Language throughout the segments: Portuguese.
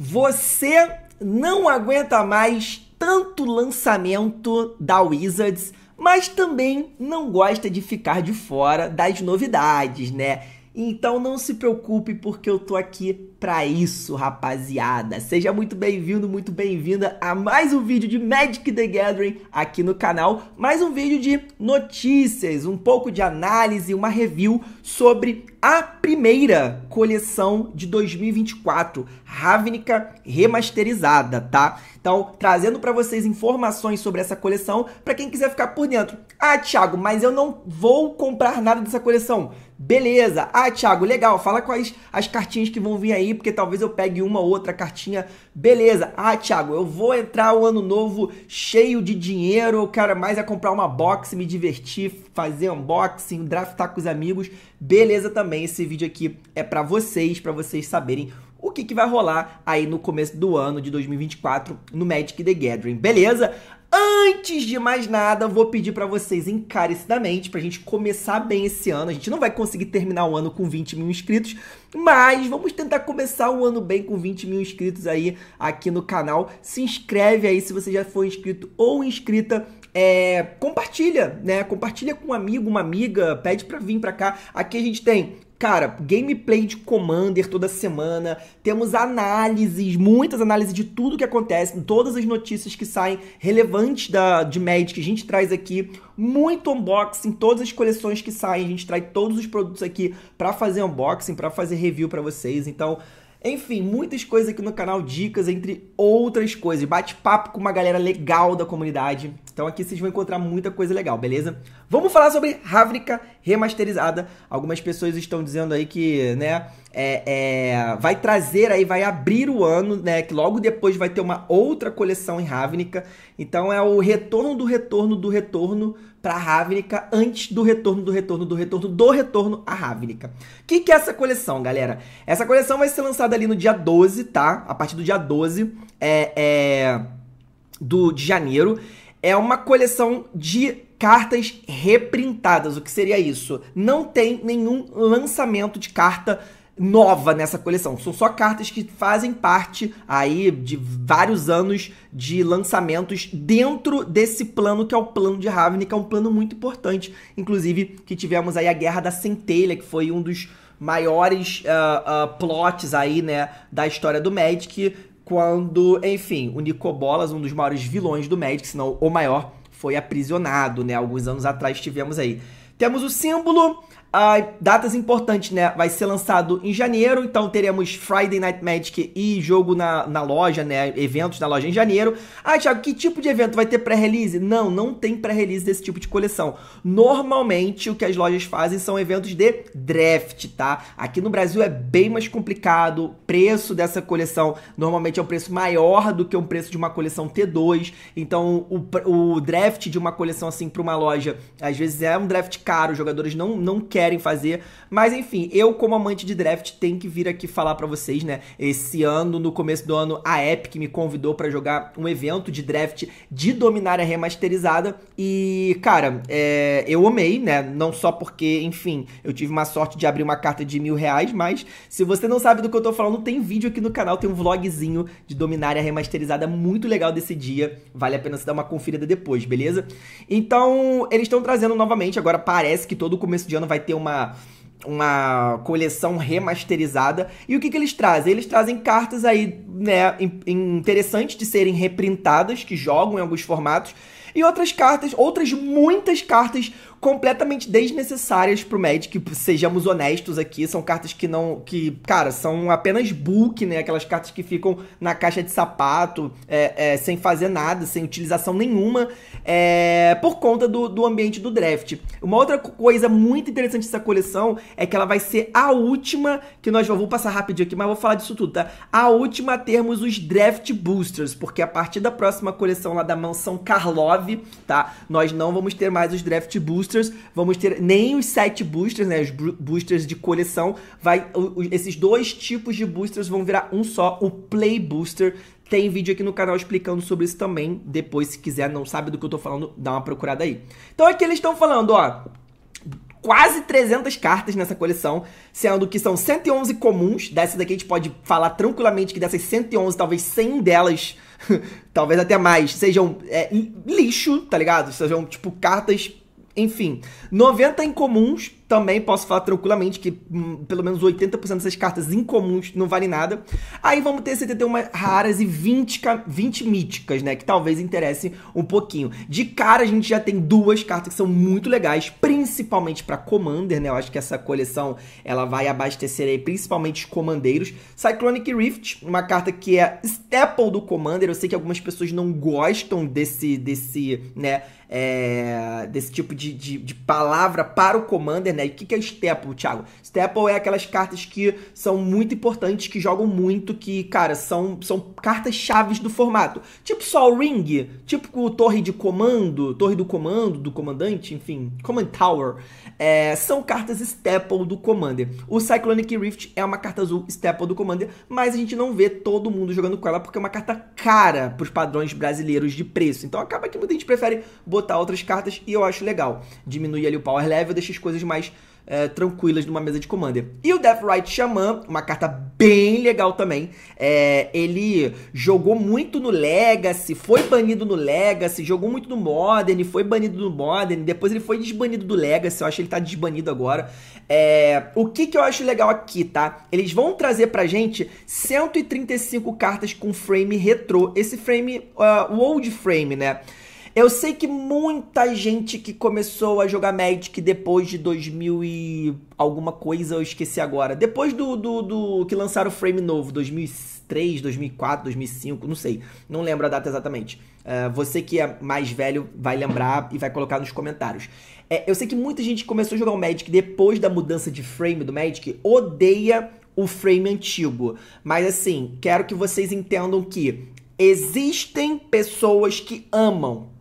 Você não aguenta mais tanto lançamento da Wizards, mas também não gosta de ficar de fora das novidades, né? Então não se preocupe porque eu tô aqui para isso, rapaziada. Seja muito bem-vindo, muito bem-vinda a mais um vídeo de Magic the Gathering aqui no canal, mais um vídeo de notícias, um pouco de análise, uma review sobre a primeira coleção de 2024, Ravnica remasterizada, tá? Então, trazendo para vocês informações sobre essa coleção para quem quiser ficar por dentro. Ah, Thiago, mas eu não vou comprar nada dessa coleção. Beleza. Ah, Thiago, legal. Fala quais as cartinhas que vão vir aí, porque talvez eu pegue uma ou outra cartinha. Beleza. Ah, Thiago, eu vou entrar o ano novo cheio de dinheiro. Eu quero mais é comprar uma box, me divertir, fazer unboxing, draftar com os amigos. Beleza também. Esse vídeo aqui é para vocês, para vocês saberem o que, que vai rolar aí no começo do ano de 2024 no Magic the Gathering, beleza? Antes de mais nada, vou pedir para vocês encarecidamente para a gente começar bem esse ano. A gente não vai conseguir terminar o ano com 20 mil inscritos, mas vamos tentar começar o ano bem com 20 mil inscritos aí aqui no canal. Se inscreve aí se você já for inscrito ou inscrita. É, compartilha, né? Compartilha com um amigo, uma amiga, pede para vir para cá. Aqui a gente tem Cara, gameplay de Commander toda semana, temos análises, muitas análises de tudo que acontece, todas as notícias que saem relevantes da, de Magic que a gente traz aqui, muito unboxing, todas as coleções que saem, a gente traz todos os produtos aqui para fazer unboxing, para fazer review para vocês. Então, enfim, muitas coisas aqui no canal, dicas, entre outras coisas. Bate-papo com uma galera legal da comunidade. Então aqui vocês vão encontrar muita coisa legal, beleza? Vamos falar sobre Ravnica remasterizada. Algumas pessoas estão dizendo aí que, né, é, é, vai trazer aí, vai abrir o ano, né, que logo depois vai ter uma outra coleção em Ravnica. Então é o retorno do retorno do retorno para Ravnica antes do retorno do retorno do retorno do retorno a Ravnica. O que, que é essa coleção, galera? Essa coleção vai ser lançada ali no dia 12, tá? A partir do dia 12 é, é do, de janeiro. É uma coleção de cartas reprintadas. O que seria isso? Não tem nenhum lançamento de carta nova nessa coleção. São só cartas que fazem parte aí de vários anos de lançamentos dentro desse plano que é o plano de Ravnica, é um plano muito importante, inclusive que tivemos aí a Guerra da Centelha, que foi um dos maiores uh, uh, plots aí, né, da história do Magic, quando, enfim, o Nicobolas, um dos maiores vilões do Magic, se não o maior, foi aprisionado, né? Alguns anos atrás tivemos aí. Temos o símbolo ah, datas importantes, né? Vai ser lançado em janeiro, então teremos Friday Night Magic e jogo na, na loja, né? Eventos na loja em janeiro. Ah, Thiago, que tipo de evento? Vai ter pré-release? Não, não tem pré-release desse tipo de coleção. Normalmente o que as lojas fazem são eventos de draft, tá? Aqui no Brasil é bem mais complicado. O preço dessa coleção normalmente é um preço maior do que um preço de uma coleção T2. Então o, o draft de uma coleção assim para uma loja, às vezes é um draft caro, os jogadores não, não querem querem fazer. Mas enfim, eu como amante de draft tenho que vir aqui falar para vocês, né? Esse ano, no começo do ano, a Epic me convidou para jogar um evento de draft de Dominária remasterizada e, cara, é, eu amei, né? Não só porque, enfim, eu tive uma sorte de abrir uma carta de mil reais, mas se você não sabe do que eu tô falando, tem vídeo aqui no canal, tem um vlogzinho de Dominária remasterizada muito legal desse dia. Vale a pena se dar uma conferida depois, beleza? Então, eles estão trazendo novamente, agora parece que todo começo de ano vai ter uma uma coleção remasterizada. E o que, que eles trazem? Eles trazem cartas aí, né, interessantes de serem reprintadas, que jogam em alguns formatos, e outras cartas, outras muitas cartas completamente desnecessárias pro Magic, sejamos honestos aqui, são cartas que não, que, cara, são apenas book, né, aquelas cartas que ficam na caixa de sapato, é, é, sem fazer nada, sem utilização nenhuma, é, por conta do, do ambiente do draft. Uma outra coisa muito interessante dessa coleção é que ela vai ser a última que nós, vou passar rapidinho aqui, mas vou falar disso tudo, tá? A última a termos os draft boosters, porque a partir da próxima coleção lá da Mansão Karlov, tá? Nós não vamos ter mais os draft boosters, boosters, vamos ter nem os sete boosters, né? Os boosters de coleção, vai esses dois tipos de boosters vão virar um só, o Play Booster. Tem vídeo aqui no canal explicando sobre isso também. Depois, se quiser, não sabe do que eu tô falando, dá uma procurada aí. Então aqui eles estão falando, ó, quase 300 cartas nessa coleção, sendo que são 111 comuns. Dessa daqui a gente pode falar tranquilamente que dessas 111, talvez 100 delas, talvez até mais, sejam é, lixo, tá ligado? Sejam, tipo, cartas enfim, 90 incomuns também posso falar tranquilamente que hum, pelo menos 80% dessas cartas incomuns não valem nada. Aí vamos ter 71 raras e 20, 20 míticas, né? Que talvez interesse um pouquinho. De cara, a gente já tem duas cartas que são muito legais, principalmente para Commander, né? Eu acho que essa coleção ela vai abastecer aí principalmente os comandeiros. Cyclonic Rift, uma carta que é staple do Commander. Eu sei que algumas pessoas não gostam desse, desse né? É, desse tipo de, de, de palavra para o Commander, né, né? E o que, que é staple, Thiago? Staple é aquelas cartas que são muito importantes, que jogam muito, que, cara, são, são cartas chaves do formato. Tipo Sol Ring, tipo Torre de Comando, Torre do Comando, do Comandante, enfim, Command Tower. É, são cartas staple do Commander. O Cyclonic Rift é uma carta azul staple do Commander, mas a gente não vê todo mundo jogando com ela porque é uma carta cara para os padrões brasileiros de preço. Então acaba que muita gente prefere botar outras cartas e eu acho legal. Diminui ali o power level, deixa as coisas mais é, tranquilas numa mesa de Commander. E o Death Right Shaman, uma carta bem legal também, é, ele jogou muito no Legacy, foi banido no Legacy, jogou muito no Modern, foi banido no Modern, depois ele foi desbanido do Legacy, eu acho que ele tá desbanido agora. É, o que que eu acho legal aqui, tá? Eles vão trazer pra gente 135 cartas com frame retrô, esse frame, uh, o old frame, né? Eu sei que muita gente que começou a jogar Magic depois de 2000 e alguma coisa, eu esqueci agora. Depois do, do, do que lançaram o frame novo, 2003, 2004, 2005, não sei. Não lembro a data exatamente. Uh, você que é mais velho vai lembrar e vai colocar nos comentários. É, eu sei que muita gente que começou a jogar o Magic depois da mudança de frame do Magic odeia o frame antigo. Mas assim, quero que vocês entendam que existem pessoas que amam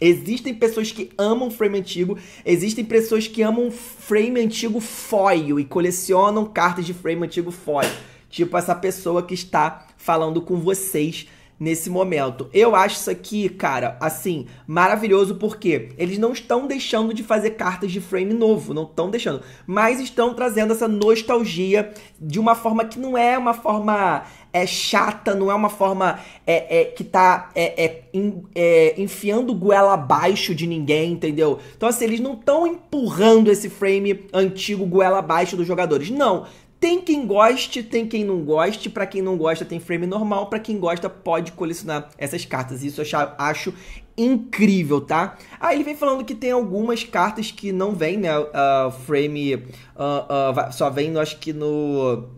Existem pessoas que amam frame antigo, existem pessoas que amam frame antigo foil e colecionam cartas de frame antigo foil. Tipo essa pessoa que está falando com vocês nesse momento. Eu acho isso aqui, cara, assim, maravilhoso porque eles não estão deixando de fazer cartas de frame novo, não estão deixando, mas estão trazendo essa nostalgia de uma forma que não é uma forma é chata, não é uma forma é, é que tá é, é, é enfiando goela abaixo de ninguém, entendeu? Então, assim, eles não estão empurrando esse frame antigo goela abaixo dos jogadores. Não. Tem quem goste, tem quem não goste. Para quem não gosta, tem frame normal. Para quem gosta, pode colecionar essas cartas. Isso eu acho incrível, tá? Aí ah, ele vem falando que tem algumas cartas que não vêm, né? Uh, frame uh, uh, só vem, acho que no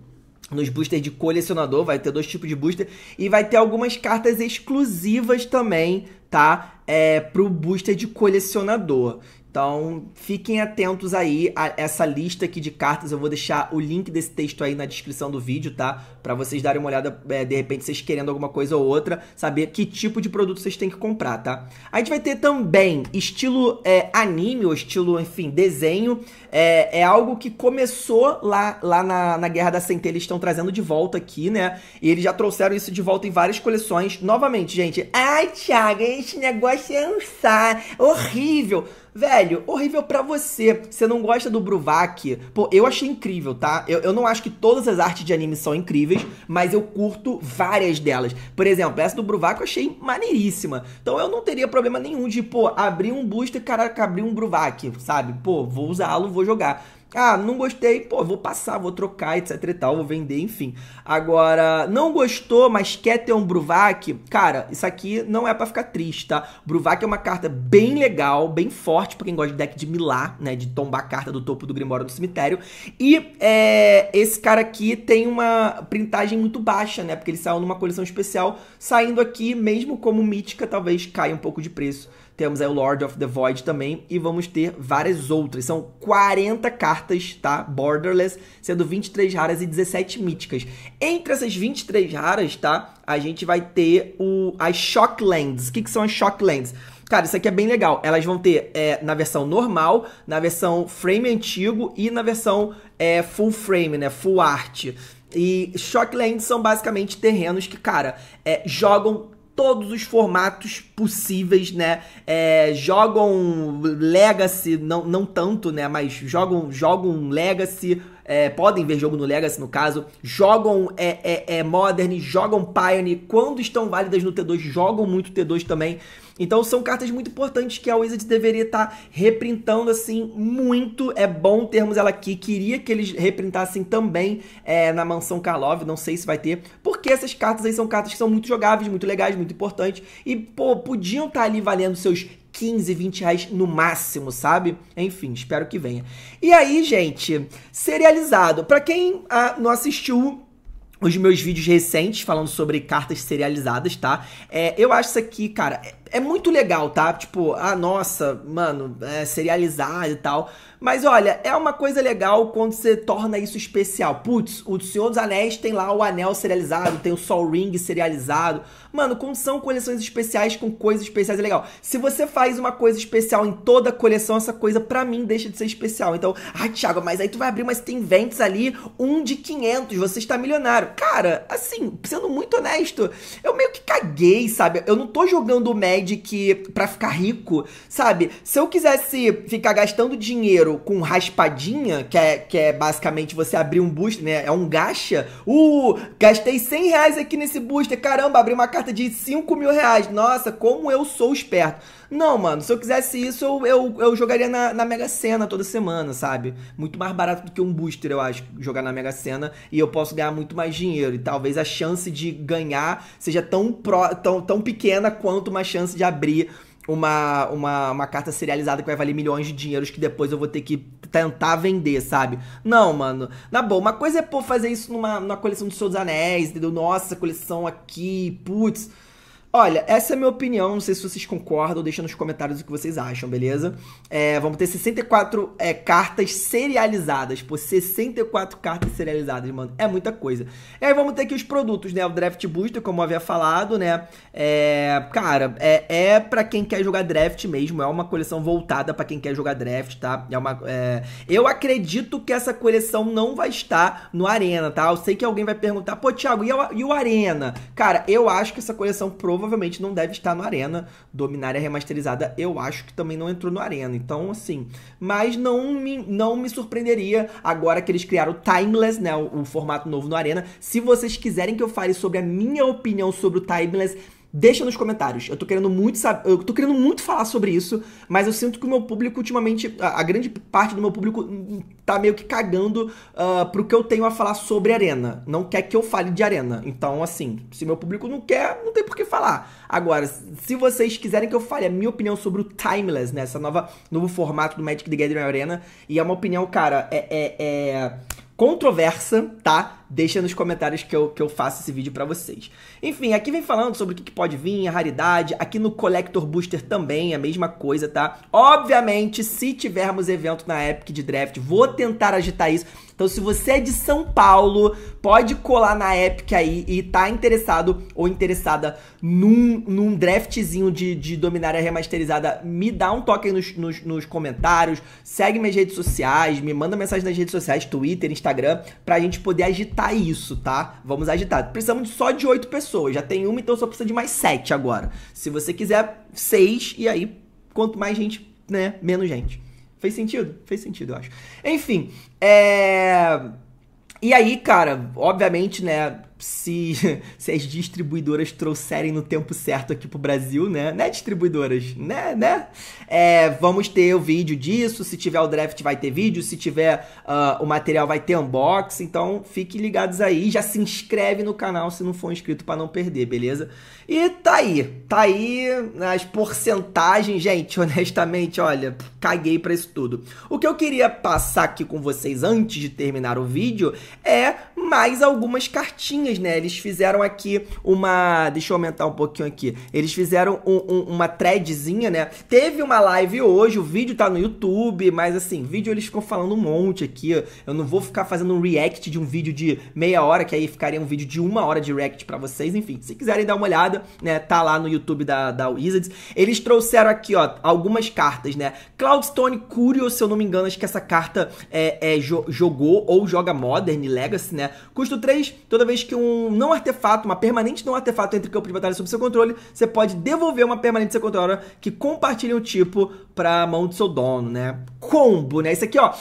nos boosters de colecionador, vai ter dois tipos de booster e vai ter algumas cartas exclusivas também, tá? É, pro booster de colecionador. Então, fiquem atentos aí a essa lista aqui de cartas. Eu vou deixar o link desse texto aí na descrição do vídeo, tá? Para vocês darem uma olhada, é, de repente, vocês querendo alguma coisa ou outra, saber que tipo de produto vocês têm que comprar, tá? A gente vai ter também estilo é, anime, ou estilo, enfim, desenho. É, é algo que começou lá, lá na, na Guerra da Centelha, eles estão trazendo de volta aqui, né? E eles já trouxeram isso de volta em várias coleções. Novamente, gente, ai, Thiago, esse negócio é um horrível. Velho, horrível para você. Você não gosta do Bruvac. Pô, eu achei incrível, tá? Eu, eu não acho que todas as artes de anime são incríveis, mas eu curto várias delas. Por exemplo, essa do Bruvac eu achei maneiríssima. Então eu não teria problema nenhum de, pô, abrir um booster, caraca, abrir um Bruvac, sabe? Pô, vou usá-lo, vou jogar. Ah, não gostei, pô, vou passar, vou trocar, etc e tal, vou vender, enfim. Agora, não gostou, mas quer ter um Bruvac? Cara, isso aqui não é para ficar triste, tá? Bruvac é uma carta bem legal, bem forte para quem gosta de deck de milar, né? De tombar a carta do topo do Grimório do cemitério. E é, esse cara aqui tem uma printagem muito baixa, né? Porque ele saiu numa coleção especial, saindo aqui, mesmo como mítica, talvez caia um pouco de preço temos aí o Lord of the Void também e vamos ter várias outras. São 40 cartas, tá? Borderless, sendo 23 raras e 17 míticas. Entre essas 23 raras, tá? A gente vai ter o, as Shocklands. O que, que são as Shocklands? Cara, isso aqui é bem legal. Elas vão ter é, na versão normal, na versão frame antigo e na versão é, full frame, né? Full art. E Shocklands são basicamente terrenos que, cara, é, jogam todos os formatos possíveis, né? É, jogam Legacy, não, não tanto, né? Mas jogam, jogam Legacy é, podem ver jogo no Legacy, no caso, jogam é, é, é Modern, jogam Pioneer, quando estão válidas no T2, jogam muito T2 também. Então são cartas muito importantes que a Wizards deveria estar tá reprintando assim muito. É bom termos ela aqui. Queria que eles reprintassem também é, na mansão Karlov, não sei se vai ter, porque essas cartas aí são cartas que são muito jogáveis, muito legais, muito importantes e pô, podiam estar tá ali valendo seus 15, 20 reais no máximo, sabe? Enfim, espero que venha. E aí, gente, serializado. Para quem ah, não assistiu os meus vídeos recentes falando sobre cartas serializadas, tá? É, eu acho isso aqui, cara, é é muito legal, tá? Tipo, ah, nossa, mano, é, serializar e tal. Mas olha, é uma coisa legal quando você torna isso especial. Putz, o Senhor dos Anéis tem lá o anel serializado, tem o Sol Ring serializado. Mano, como são coleções especiais com coisas especiais é legal. Se você faz uma coisa especial em toda a coleção, essa coisa pra mim deixa de ser especial. Então, ah, Thiago, mas aí tu vai abrir tem Invents ali, um de 500, você está milionário. Cara, assim, sendo muito honesto, eu meio que caguei, sabe? Eu não tô jogando o Magic ideia de que para ficar rico, sabe? Se eu quisesse ficar gastando dinheiro com raspadinha, que é, que é basicamente você abrir um booster, né? É um gacha. Uh, gastei 100 reais aqui nesse booster. Caramba, abri uma carta de 5 mil reais. Nossa, como eu sou esperto. Não, mano, se eu quisesse isso, eu, eu, eu jogaria na, na Mega Sena toda semana, sabe? Muito mais barato do que um booster, eu acho, jogar na Mega Sena. E eu posso ganhar muito mais dinheiro. E talvez a chance de ganhar seja tão, pro, tão, tão pequena quanto uma chance de abrir uma, uma, uma carta serializada que vai valer milhões de dinheiros que depois eu vou ter que tentar vender, sabe? Não, mano. Na boa, uma coisa é, pô, fazer isso numa, numa coleção dos seus anéis, entendeu? Nossa, coleção aqui, putz. Olha, essa é a minha opinião. Não sei se vocês concordam. Deixa nos comentários o que vocês acham, beleza? É, vamos ter 64 é, cartas serializadas. Por 64 cartas serializadas, mano. É muita coisa. E aí vamos ter aqui os produtos, né? O Draft Booster, como eu havia falado, né? É, cara, é, é para quem quer jogar draft mesmo. É uma coleção voltada para quem quer jogar draft, tá? É uma, é... Eu acredito que essa coleção não vai estar no Arena, tá? Eu sei que alguém vai perguntar, pô, Thiago, e, o, e o Arena? Cara, eu acho que essa coleção provavelmente provavelmente não deve estar no Arena. Dominária é remasterizada, eu acho que também não entrou no Arena. Então, assim. Mas não me, não me surpreenderia agora que eles criaram o Timeless, né? O, o formato novo no Arena. Se vocês quiserem que eu fale sobre a minha opinião sobre o Timeless Deixa nos comentários. Eu tô querendo muito saber, eu tô querendo muito falar sobre isso, mas eu sinto que o meu público ultimamente, a, a grande parte do meu público hum, tá meio que cagando uh, pro que eu tenho a falar sobre arena. Não quer que eu fale de arena. Então, assim, se meu público não quer, não tem por que falar. Agora, se vocês quiserem que eu fale a minha opinião sobre o Timeless, né? Essa nova novo formato do Magic the Gathering Arena, e é uma opinião, cara, é, é, é controversa, tá? Deixa nos comentários que eu, que eu faço esse vídeo para vocês. Enfim, aqui vem falando sobre o que, que, pode vir, a raridade. Aqui no Collector Booster também a mesma coisa, tá? Obviamente, se tivermos evento na Epic de draft, vou tentar agitar isso. Então, se você é de São Paulo, pode colar na Epic aí e tá interessado ou interessada num, num draftzinho de, de Dominária Remasterizada, me dá um toque aí nos, nos, nos comentários, segue minhas redes sociais, me manda mensagem nas redes sociais, Twitter, Instagram, pra gente poder agitar isso, tá? Vamos agitar. Precisamos só de oito pessoas, já tem uma, então só precisa de mais sete agora. Se você quiser, seis, e aí, quanto mais gente, né, menos gente. Fez sentido? Fez sentido, eu acho. Enfim, é. E aí, cara, obviamente, né, se, se as distribuidoras trouxerem no tempo certo aqui pro Brasil, né, né, distribuidoras, né, né, é, vamos ter o vídeo disso, se tiver o draft vai ter vídeo, se tiver uh, o material vai ter unboxing, então fiquem ligados aí, já se inscreve no canal se não for inscrito para não perder, beleza? E tá aí, tá aí as porcentagens, gente, honestamente, olha, caguei para isso tudo. O que eu queria passar aqui com vocês antes de terminar o vídeo é mais algumas cartinhas, né? Eles fizeram aqui uma, deixa eu aumentar um pouquinho aqui. Eles fizeram um, um, uma threadzinha, né? Teve uma live hoje, o vídeo tá no YouTube, mas assim, vídeo eles ficam falando um monte aqui. Eu não vou ficar fazendo um react de um vídeo de meia hora, que aí ficaria um vídeo de uma hora de react para vocês. Enfim, se quiserem dar uma olhada, né? Tá lá no YouTube da, da Wizards. Eles trouxeram aqui, ó, algumas cartas, né? Cloudstone Curious, se eu não me engano, acho que essa carta é, é jo jogou ou joga Modern Legacy, né? Custo 3, toda vez que um não artefato, uma permanente não artefato entre campo de batalha sob seu controle, você pode devolver uma permanente seu controle que compartilha o tipo pra mão do seu dono, né? Combo, né? Isso aqui, ó,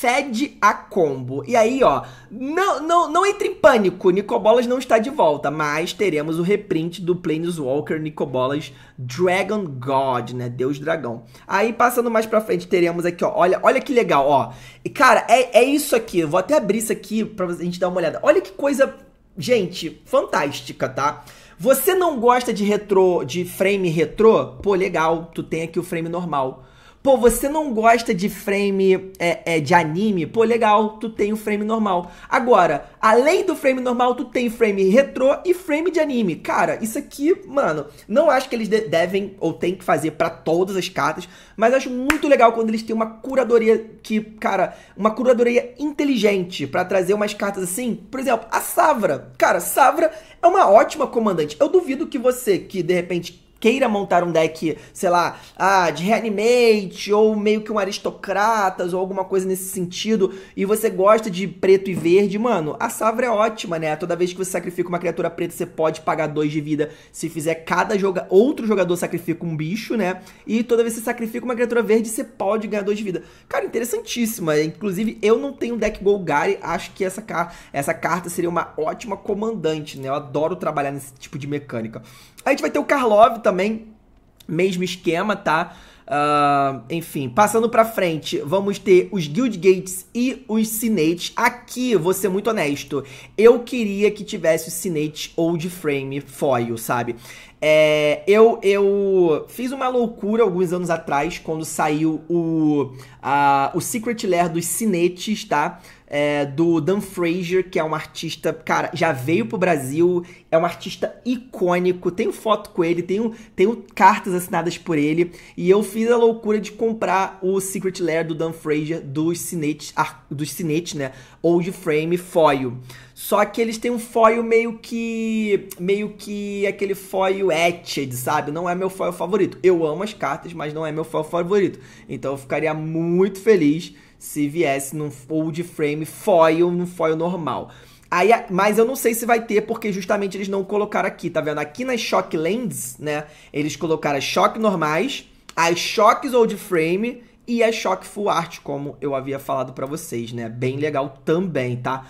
cede a combo. E aí, ó, não, não, não entre em pânico, Nicobolas não está de volta, mas teremos o reprint do Planeswalker Nicobolas Dragon God, né? Deus Dragão. Aí, passando mais pra frente, teremos aqui, ó, olha, olha que legal, ó. E, cara, é, é isso aqui, vou até abrir isso aqui pra a gente dar uma olhada. Olha que coisa, gente, fantástica, tá? Você não gosta de retro, de frame retrô? Pô, legal, tu tem aqui o frame normal. Pô, você não gosta de frame é, é, de anime? Pô, legal, tu tem o frame normal. Agora, além do frame normal, tu tem frame retrô e frame de anime. Cara, isso aqui, mano, não acho que eles de devem ou tem que fazer para todas as cartas, mas acho muito legal quando eles têm uma curadoria que, cara, uma curadoria inteligente para trazer umas cartas assim. Por exemplo, a Savra. Cara, Savra é uma ótima comandante. Eu duvido que você, que de repente queira montar um deck, sei lá, ah, de reanimate, ou meio que um aristocratas, ou alguma coisa nesse sentido, e você gosta de preto e verde, mano, a Savra é ótima, né? Toda vez que você sacrifica uma criatura preta, você pode pagar dois de vida se fizer cada joga outro jogador sacrifica um bicho, né? E toda vez que você sacrifica uma criatura verde, você pode ganhar dois de vida. Cara, interessantíssima. Inclusive, eu não tenho deck Golgari, acho que essa, car essa carta seria uma ótima comandante, né? Eu adoro trabalhar nesse tipo de mecânica. A gente vai ter o Karlov também, mesmo esquema, tá? Uh, enfim, passando para frente, vamos ter os Guild Gates e os Cinates. Aqui, vou ser muito honesto, eu queria que tivesse o Cinate Old Frame foil, sabe? É, eu, eu fiz uma loucura alguns anos atrás, quando saiu o, o Secret Lair dos Cinetes, tá? é, do Dan Fraser, que é um artista, cara, já veio pro Brasil, é um artista icônico, tenho foto com ele, tenho, tenho cartas assinadas por ele, e eu fiz a loucura de comprar o Secret Lair do Dan Fraser dos cinetes, dos cinetes né, old frame foil. Só que eles têm um foil meio que. meio que aquele foil etched, sabe? Não é meu foil favorito. Eu amo as cartas, mas não é meu foil favorito. Então eu ficaria muito feliz se viesse num old frame foil, num foil normal. Aí, mas eu não sei se vai ter, porque justamente eles não colocaram aqui, tá vendo? Aqui nas shock lens, né? Eles colocaram as shock normais, as shocks old frame e as shock full art, como eu havia falado para vocês, né? Bem legal também, tá?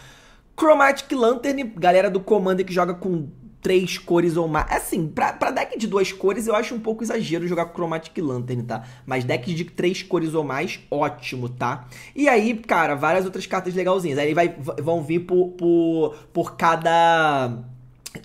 Chromatic Lantern, galera do Commander que joga com três cores ou mais. Assim, pra, pra deck de duas cores eu acho um pouco exagero jogar com Chromatic Lantern, tá? Mas decks de três cores ou mais, ótimo, tá? E aí, cara, várias outras cartas legalzinhas. Aí vai, vão vir por, por, por cada,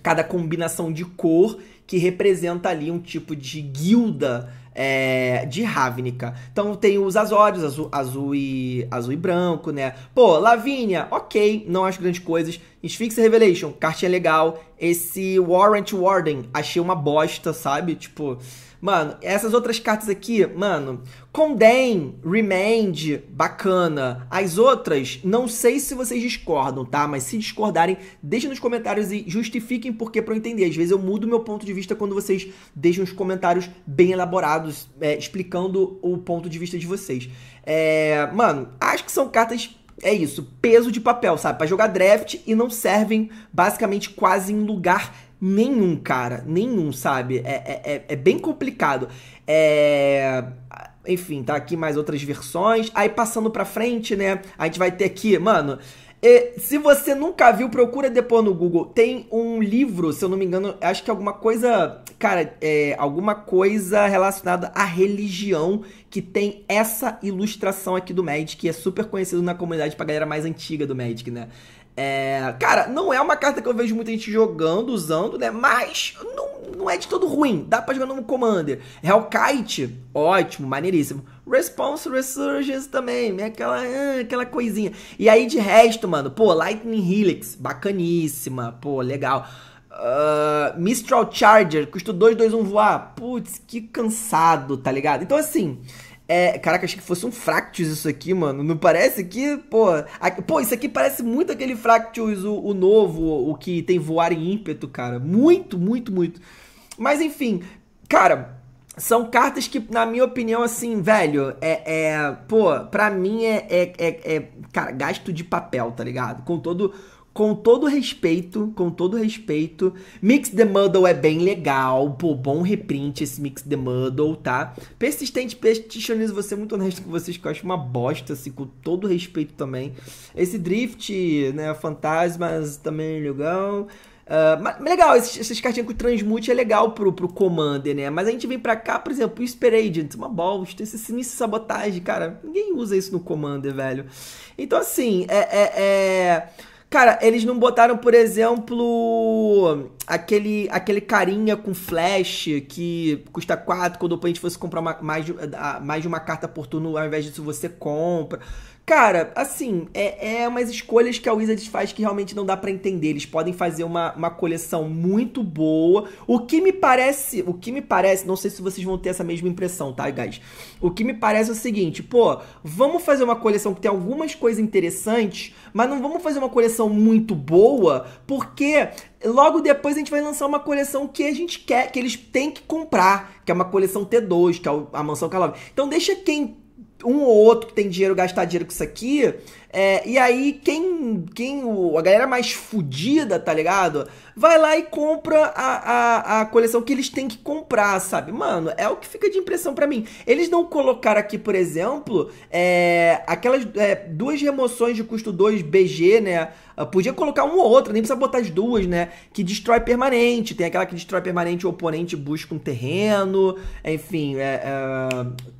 cada combinação de cor que representa ali um tipo de guilda é, de Ravnica. Então tem os Azores, azul, azul, e, azul e branco, né? Pô, Lavínia, ok, não acho grandes coisas. Sphinx Revelation, cartinha legal. Esse Warrant Warden, achei uma bosta, sabe? Tipo, Mano, essas outras cartas aqui, mano, Condemn, Remand, bacana. As outras, não sei se vocês discordam, tá? Mas se discordarem, deixem nos comentários e justifiquem porque para eu entender. Às vezes eu mudo meu ponto de vista quando vocês deixam os comentários bem elaborados, é, explicando o ponto de vista de vocês. É, mano, acho que são cartas é isso, peso de papel, sabe? Para jogar draft e não servem basicamente quase em lugar nenhum, cara. Nenhum, sabe? É, é, é, é bem complicado. É. Enfim, tá aqui mais outras versões. Aí passando pra frente, né? A gente vai ter aqui, mano. E, se você nunca viu, procura depois no Google. Tem um livro, se eu não me engano, acho que é alguma coisa. Cara, é, alguma coisa relacionada à religião que tem essa ilustração aqui do Magic, que é super conhecido na comunidade pra galera mais antiga do Magic, né? É, cara, não é uma carta que eu vejo muita gente jogando, usando, né? Mas não, não é de todo ruim. Dá pra jogar no Commander. Hellkite, ótimo, maneiríssimo. Response Resurgence também, né? aquela, é, aquela coisinha. E aí de resto, mano, pô, Lightning Helix, bacaníssima, pô, legal. Uh, Mistral Charger, custa 2, 2, 1 voar. Putz, que cansado, tá ligado? Então assim, é, caraca, achei que fosse um Fractus isso aqui, mano. Não parece que, pô. pô, isso aqui parece muito aquele Fractus, o, o novo, o, o que tem voar em ímpeto, cara. Muito, muito, muito. Mas enfim, cara, são cartas que, na minha opinião, assim, velho, é. é pô, pra mim é, é, é, é Cara, gasto de papel, tá ligado? Com todo com todo respeito, com todo respeito, Mix the Muddle é bem legal, pô, bom reprint esse Mix the Muddle, tá? Persistente Petitioners, vou ser muito honesto com vocês, que eu acho uma bosta, assim, com todo respeito também. Esse Drift, né, Fantasmas também é legal. Uh, mas legal, esses, esses cartinhas com transmute é legal pro, pro Commander, né? Mas a gente vem pra cá, por exemplo, o Super Agent, uma bosta, esse sinistro sabotagem, cara. Ninguém usa isso no Commander, velho. Então, assim, é... é, é Cara, eles não botaram, por exemplo, aquele, aquele carinha com flash que custa 4 quando o oponente fosse comprar uma, mais, de, mais de uma carta por turno ao invés disso você compra. Cara, assim, é, é umas escolhas que a Wizards faz que realmente não dá para entender. Eles podem fazer uma, uma coleção muito boa. O que me parece, o que me parece, não sei se vocês vão ter essa mesma impressão, tá, guys? O que me parece é o seguinte, pô, vamos fazer uma coleção que tem algumas coisas interessantes, mas não vamos fazer uma coleção muito boa, porque logo depois a gente vai lançar uma coleção que a gente quer, que eles têm que comprar, que é uma coleção T2, que é a Mansão Calóvia. Então deixa quem um ou outro que tem dinheiro gastar dinheiro com isso aqui, é, e aí, quem, quem o, a galera mais fodida, tá ligado? Vai lá e compra a, a, a coleção que eles têm que comprar, sabe? Mano, é o que fica de impressão para mim. Eles não colocaram aqui, por exemplo, é, aquelas é, duas remoções de custo 2 BG, né? Ah, podia colocar uma ou outra, nem precisa botar as duas, né? Que destrói permanente. Tem aquela que destrói permanente, o oponente busca um terreno. Enfim, é,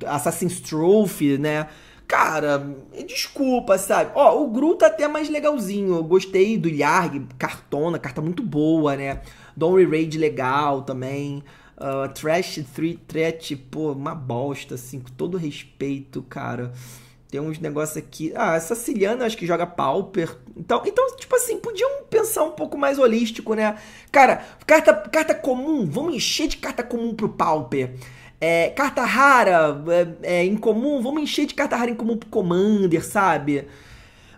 é Assassin's Trophy, né? Cara, desculpa, sabe? Ó, o Gru tá até mais legalzinho. Eu gostei do Yarg, cartona, carta muito boa, né? Dory Raid legal também. Uh, Trash 3 Threat, pô, uma bosta, assim, com todo respeito, cara. Tem uns negócios aqui. Ah, essa Ciliana acho que joga Pauper. Então, então, tipo assim, podiam pensar um pouco mais holístico, né? Cara, carta, carta comum, vamos encher de carta comum pro Pauper é, carta rara, é, é, incomum, vamos encher de carta rara incomum pro Commander, sabe?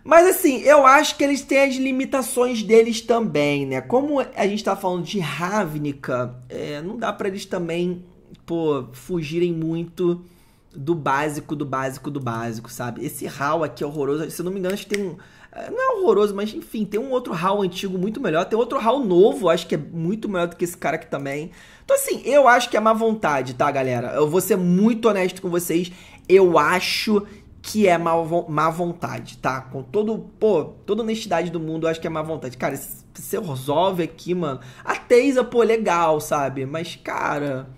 Mas assim, eu acho que eles têm as limitações deles também, né? Como a gente tá falando de Ravnica, é, não dá para eles também, pô, fugirem muito do básico, do básico, do básico, sabe? Esse Hall aqui é horroroso, se eu não me engano, acho que tem um... É, não é horroroso, mas enfim, tem um outro Hall antigo muito melhor, tem outro Hall novo, acho que é muito melhor do que esse cara aqui também. Então, assim, eu acho que é má vontade, tá, galera? Eu vou ser muito honesto com vocês. Eu acho que é má, má vontade, tá? Com todo, pô, toda honestidade do mundo, eu acho que é má vontade. Cara, você resolve aqui, mano. A Teisa, pô, legal, sabe? Mas, cara.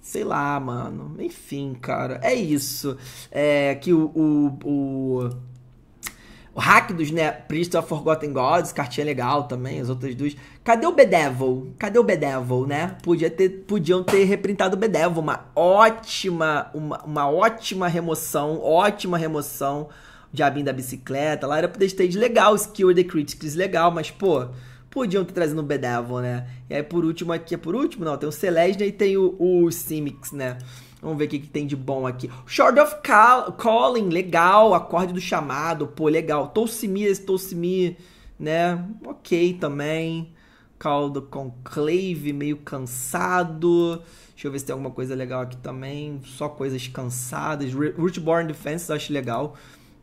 Sei lá, mano. Enfim, cara. É isso. É que o, o, o o Rakdos, né? Priest of Forgotten Gods, cartinha legal também, as outras duas. Cadê o Bedevil? Cadê o Bedevil, né? Podia ter, podiam ter reprintado o Bedevil. Uma ótima, uma, uma ótima remoção, ótima remoção. O diabinho da bicicleta lá era pro The Stage legal, Skill the Critics legal, mas, pô, podiam ter trazido o Bedevil, né? E aí, por último aqui, é por último, não, tem o Celestia e tem o, o Simix, né? Vamos ver o que, que tem de bom aqui. Short of call, Calling, legal. Acorde do chamado, pô, legal. Tossimi, esse tossimi, né? Ok também. Caldo Conclave, meio cansado. Deixa eu ver se tem alguma coisa legal aqui também. Só coisas cansadas. Rootborn Defense, eu acho legal.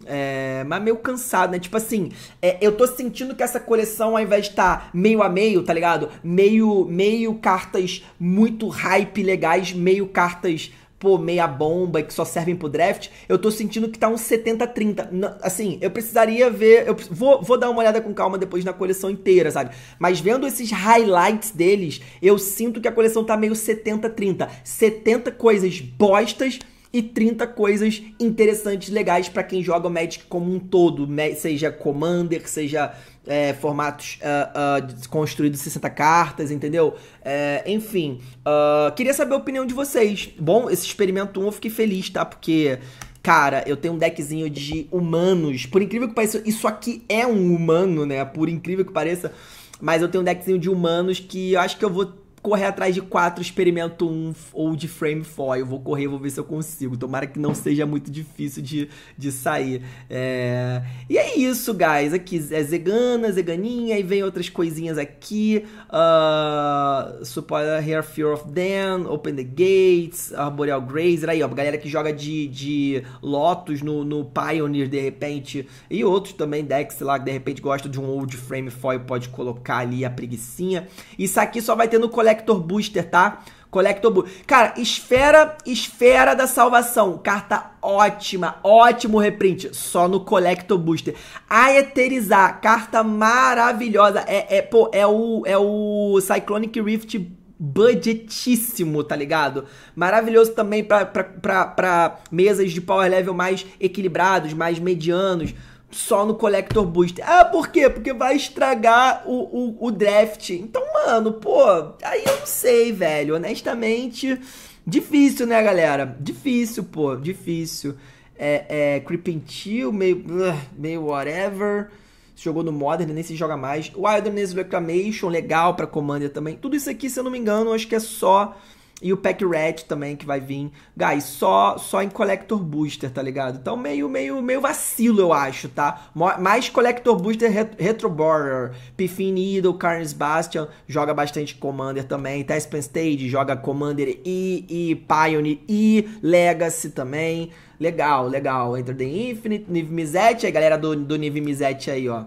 É, mas meio cansado, né? Tipo assim, é, eu tô sentindo que essa coleção, ao invés de estar tá meio a meio, tá ligado? Meio, meio cartas muito hype legais, meio cartas pô, meia bomba e que só servem pro draft, eu tô sentindo que tá um 70-30. Assim, eu precisaria ver. Eu vou, vou dar uma olhada com calma depois na coleção inteira, sabe? Mas vendo esses highlights deles, eu sinto que a coleção tá meio 70-30. 70 coisas bostas e 30 coisas interessantes, legais para quem joga o Magic como um todo, né? seja Commander, seja é, formatos uh, uh, construídos 60 cartas, entendeu? É, enfim, uh, queria saber a opinião de vocês. Bom, esse experimento 1 eu fiquei feliz, tá? Porque Cara, eu tenho um deckzinho de humanos. Por incrível que pareça, isso aqui é um humano, né? Por incrível que pareça. Mas eu tenho um deckzinho de humanos que eu acho que eu vou correr atrás de quatro experimento um, ou de frame foil. Vou correr, vou ver se eu consigo. Tomara que não seja muito difícil de, de sair. É... E é isso, guys. Aqui é Zegana, Zeganinha, e vem outras coisinhas aqui. Uh... Ah, Support Hair Fear of Dan, Open the Gates, Arboreal Grazer. Aí, ó, galera que joga de, de Lotus no, no Pioneer, de repente. E outros também, Dex lá, que de repente gosta de um old frame foil, pode colocar ali a preguiçinha. Isso aqui só vai ter no Collect Collector Booster, tá? Collector Booster. Cara, Esfera, Esfera da Salvação. Carta ótima, ótimo reprint. Só no Collector Booster. A Eterizar, carta maravilhosa. É, é, pô, é o, é o Cyclonic Rift budgetíssimo, tá ligado? Maravilhoso também pra, pra, pra, pra mesas de power level mais equilibrados, mais medianos só no Collector Booster. Ah, por quê? Porque vai estragar o, o, o draft. Então, mano, pô, aí eu não sei, velho. Honestamente, difícil, né, galera? Difícil, pô, difícil. É, é Creeping Chill, meio, meio whatever. Se jogou no Modern, nem se joga mais. Wilderness Reclamation, legal pra Commander também. Tudo isso aqui, se eu não me engano, acho que é só e o Pack Rat também, que vai vir. Guys, só, só em Collector Booster, tá ligado? Então, meio, meio, meio vacilo, eu acho, tá? Mais Collector Booster Ret Retro Border. Piffin Needle, Carnes Bastion, joga bastante Commander também. Tespen Stage, joga Commander e, e Pioneer e Legacy também. Legal, legal. Enter the Infinite, Niv Mizzet, aí galera do, do Niv Mizzet aí, ó.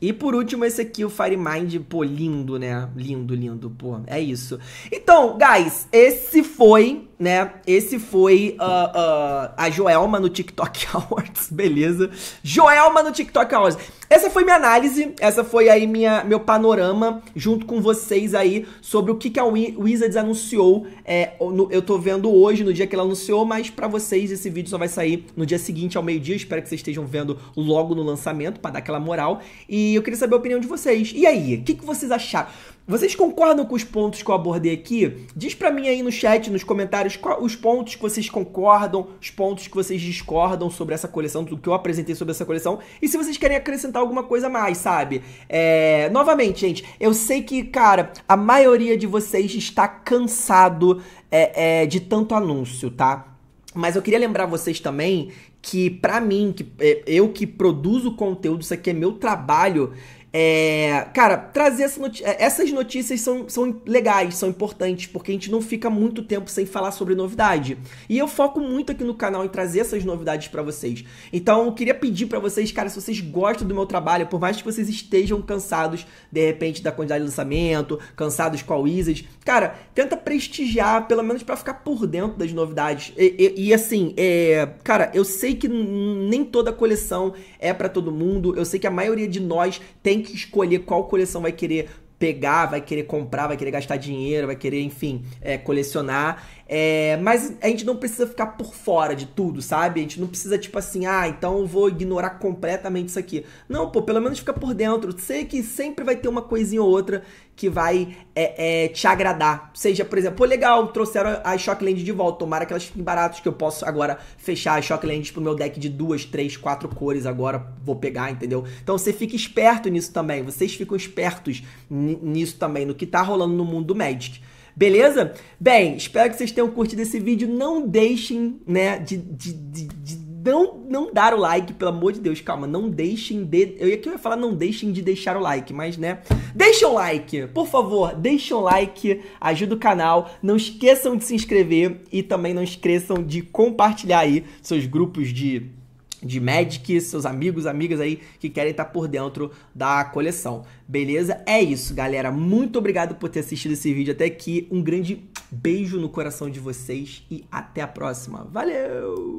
E por último, esse aqui, o Firemind, pô, lindo, né? Lindo, lindo, pô, é isso. Então, guys, esse foi, né? Esse foi uh, uh, a Joelma no TikTok Awards, beleza? Joelma no TikTok Awards. Essa foi minha análise, essa foi aí minha, meu panorama junto com vocês aí sobre o que, que a Wizards anunciou. É, no, eu tô vendo hoje, no dia que ela anunciou, mas para vocês esse vídeo só vai sair no dia seguinte, ao meio-dia. Espero que vocês estejam vendo logo no lançamento, para dar aquela moral. E eu queria saber a opinião de vocês. E aí, o que, que vocês acharam? Vocês concordam com os pontos que eu abordei aqui? Diz para mim aí no chat, nos comentários, os pontos que vocês concordam, os pontos que vocês discordam sobre essa coleção, do que eu apresentei sobre essa coleção, e se vocês querem acrescentar alguma coisa a mais, sabe? É, novamente, gente, eu sei que, cara, a maioria de vocês está cansado é, é, de tanto anúncio, tá? Mas eu queria lembrar vocês também que, para mim, que é, eu que produzo conteúdo, isso aqui é meu trabalho, é, cara, trazer essa é, essas notícias são, são legais, são importantes, porque a gente não fica muito tempo sem falar sobre novidade. E eu foco muito aqui no canal em trazer essas novidades para vocês. Então eu queria pedir para vocês, cara, se vocês gostam do meu trabalho, por mais que vocês estejam cansados, de repente, da quantidade de lançamento, cansados com a Wizards, cara, tenta prestigiar, pelo menos para ficar por dentro das novidades. E, e, e assim, é, cara, eu sei que nem toda coleção é para todo mundo, eu sei que a maioria de nós tem tem que escolher qual coleção vai querer pegar, vai querer comprar, vai querer gastar dinheiro, vai querer, enfim, é, colecionar. É, mas a gente não precisa ficar por fora de tudo, sabe? A gente não precisa, tipo assim, ah, então eu vou ignorar completamente isso aqui. Não, pô, pelo menos fica por dentro. Sei que sempre vai ter uma coisinha ou outra que vai é, é, te agradar. Seja, por exemplo, pô, legal, trouxeram as Shockland de volta. Tomara que elas fiquem baratas, que eu posso agora fechar a Shocklands pro meu deck de duas, três, quatro cores agora. Vou pegar, entendeu? Então você fica esperto nisso também. Vocês ficam espertos nisso também, no que tá rolando no mundo do Magic. Beleza? Bem, espero que vocês tenham curtido esse vídeo. Não deixem, né, de, de, de, de não, não dar o like, pelo amor de Deus, calma, não deixem de. Eu ia que eu ia falar não deixem de deixar o like, mas né. Deixa o like, por favor, deixa o like, ajuda o canal, não esqueçam de se inscrever e também não esqueçam de compartilhar aí seus grupos de de Magic, seus amigos, amigas aí que querem estar tá por dentro da coleção. Beleza? É isso, galera. Muito obrigado por ter assistido esse vídeo até aqui. Um grande beijo no coração de vocês e até a próxima. Valeu!